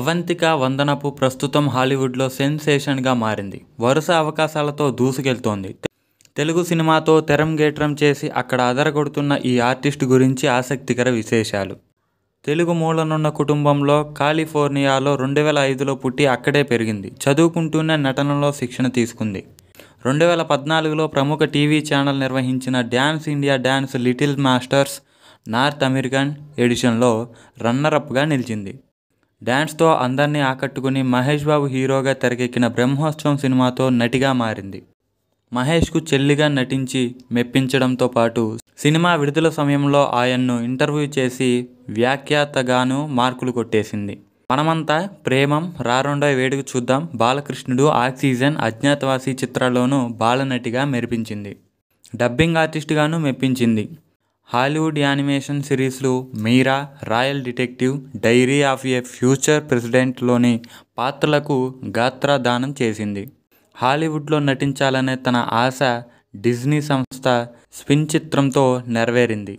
అవంతిక వందనపు ప్రస్తుతం హాలీవుడ్లో సెన్సేషన్గా మారింది వరుస అవకాశాలతో దూసుకెళ్తోంది తెలుగు సినిమాతో తెరంగేట్రం చేసి అక్కడ అదరగొడుతున్న ఈ ఆర్టిస్ట్ గురించి ఆసక్తికర విశేషాలు తెలుగు మూలనున్న కుటుంబంలో కాలిఫోర్నియాలో రెండు వేల ఐదులో పుట్టి అక్కడే పెరిగింది చదువుకుంటూనే నటనలో శిక్షణ తీసుకుంది రెండు వేల పద్నాలుగులో ప్రముఖ టీవీ ఛానల్ నిర్వహించిన Dance India Dance Little Masters North American ఎడిషన్లో అప్గా నిలిచింది డ్యాన్స్తో అందరినీ ఆకట్టుకుని మహేష్ బాబు హీరోగా తెరకెక్కిన బ్రహ్మోత్సవం సినిమాతో నటిగా మారింది మహేష్కు చెల్లిగా నటించి మెప్పించడంతో పాటు సినిమా విడుదల సమయంలో ఆయన్ను ఇంటర్వ్యూ చేసి వ్యాఖ్యాతగాను మార్కులు కొట్టేసింది మనమంతా ప్రేమం రారండో వేడుకు చూద్దాం బాలకృష్ణుడు ఆక్సిజన్ అజ్ఞాతవాసి చిత్రాల్లోనూ బాలనటిగా మెరిపించింది డబ్బింగ్ ఆర్టిస్టుగాను మెప్పించింది హాలీవుడ్ యానిమేషన్ సిరీస్లు Mira Royal Detective Diary of a Future ప్రెసిడెంట్లోని పాత్రలకు గాత్రదానం చేసింది హాలీవుడ్లో నటించాలనే తన ఆశ డిజ్నీ సంస్థ స్పిన్ చిత్రంతో నెరవేరింది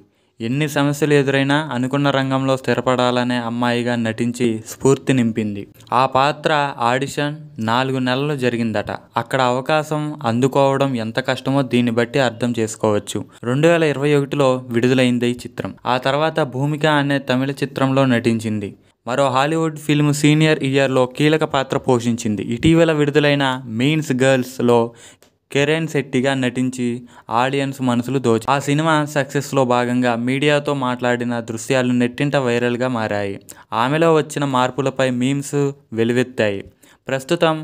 ఎన్ని సమస్యలు ఎదురైనా అనుకున్న రంగంలో స్థిరపడాలనే అమ్మాయిగా నటించి స్ఫూర్తి నింపింది ఆ పాత్ర ఆడిషన్ నాలుగు నెలలు జరిగిందట అక్కడ అవకాశం అందుకోవడం ఎంత కష్టమో దీన్ని బట్టి అర్థం చేసుకోవచ్చు రెండు వేల ఇరవై ఒకటిలో విడుదలైంది ఈ చిత్రం ఆ తర్వాత భూమిక అనే తమిళ చిత్రంలో నటించింది మరో హాలీవుడ్ ఫిల్మ్ సీనియర్ ఇయర్లో కీలక పాత్ర పోషించింది ఇటీవల విడుదలైన మీన్స్ గర్ల్స్లో కిరణ్ శెట్టిగా నటించి ఆడియన్స్ మనసులు దోచి ఆ సినిమా సక్సెస్లో భాగంగా మీడియాతో మాట్లాడిన దృశ్యాలు నెట్టింట వైరల్గా మారాయి ఆమెలో వచ్చిన మార్పులపై మీమ్స్ వెలువెత్తాయి ప్రస్తుతం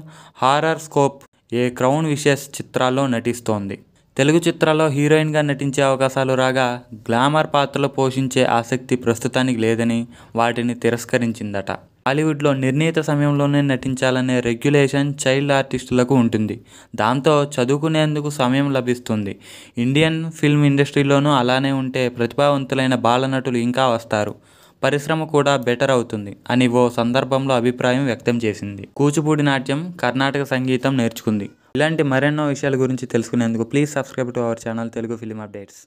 హారర్ స్కోప్ ఏ క్రౌన్ విశేష చిత్రాల్లో నటిస్తోంది తెలుగు చిత్రాల్లో హీరోయిన్గా నటించే అవకాశాలు రాగా గ్లామర్ పాత్రలు పోషించే ఆసక్తి ప్రస్తుతానికి లేదని వాటిని తిరస్కరించిందట టాలీవుడ్లో నిర్ణీత సమయంలోనే నటించాలనే రెగ్యులేషన్ చైల్డ్ ఆర్టిస్టులకు ఉంటుంది దాంతో చదువుకునేందుకు సమయం లభిస్తుంది ఇండియన్ ఫిల్మ్ ఇండస్ట్రీలోనూ అలానే ఉంటే ప్రతిభావంతులైన బాలనటులు ఇంకా వస్తారు పరిశ్రమ కూడా బెటర్ అవుతుంది అని ఓ సందర్భంలో అభిప్రాయం వ్యక్తం చేసింది కూచిపూడి నాట్యం కర్ణాటక సంగీతం నేర్చుకుంది ఇలాంటి మరెన్నో విషయాల గురించి తెలుసుకునేందుకు please subscribe to our channel Telugu film updates